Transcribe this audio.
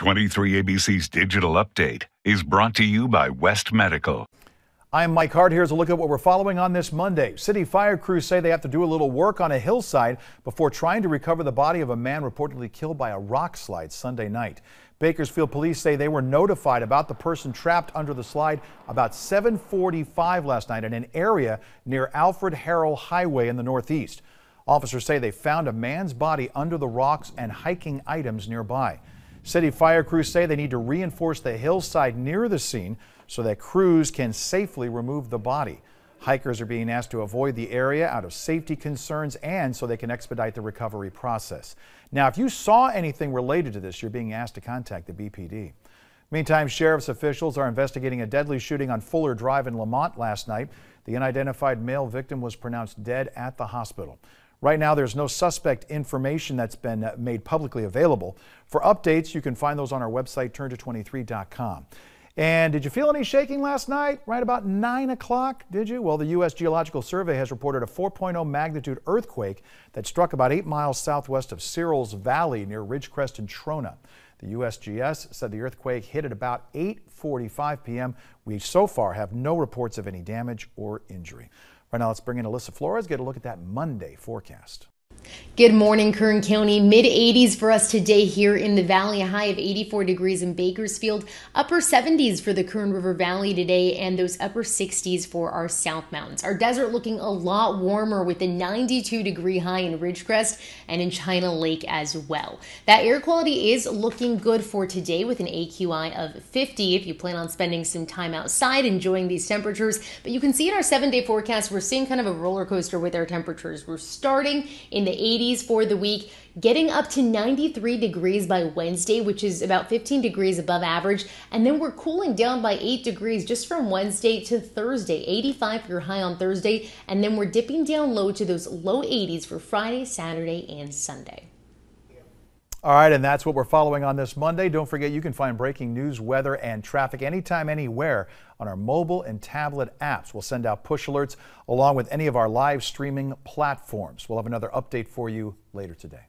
23ABC's Digital Update is brought to you by West Medical. I'm Mike Hart. Here's a look at what we're following on this Monday. City fire crews say they have to do a little work on a hillside before trying to recover the body of a man reportedly killed by a rock slide Sunday night. Bakersfield police say they were notified about the person trapped under the slide about 745 last night in an area near Alfred Harrell Highway in the northeast. Officers say they found a man's body under the rocks and hiking items nearby. City fire crews say they need to reinforce the hillside near the scene so that crews can safely remove the body. Hikers are being asked to avoid the area out of safety concerns and so they can expedite the recovery process. Now, if you saw anything related to this, you're being asked to contact the BPD. Meantime, sheriff's officials are investigating a deadly shooting on Fuller Drive in Lamont last night. The unidentified male victim was pronounced dead at the hospital. Right now, there's no suspect information that's been uh, made publicly available. For updates, you can find those on our website, turnto23.com. And did you feel any shaking last night? Right about 9 o'clock, did you? Well, the U.S. Geological Survey has reported a 4.0 magnitude earthquake that struck about 8 miles southwest of Searles Valley near Ridgecrest and Trona. The USGS said the earthquake hit at about 8.45 p.m. We so far have no reports of any damage or injury. Right now, let's bring in Alyssa Flores, get a look at that Monday forecast. Good morning, Kern County. Mid 80s for us today here in the valley, a high of 84 degrees in Bakersfield, upper 70s for the Kern River Valley today, and those upper 60s for our South Mountains. Our desert looking a lot warmer with a 92 degree high in Ridgecrest and in China Lake as well. That air quality is looking good for today with an AQI of 50 if you plan on spending some time outside enjoying these temperatures. But you can see in our seven day forecast, we're seeing kind of a roller coaster with our temperatures. We're starting in the 80s for the week, getting up to 93 degrees by Wednesday, which is about 15 degrees above average. And then we're cooling down by 8 degrees just from Wednesday to Thursday, 85 for your high on Thursday. And then we're dipping down low to those low 80s for Friday, Saturday, and Sunday. All right, and that's what we're following on this Monday. Don't forget, you can find breaking news, weather, and traffic anytime, anywhere on our mobile and tablet apps. We'll send out push alerts along with any of our live streaming platforms. We'll have another update for you later today.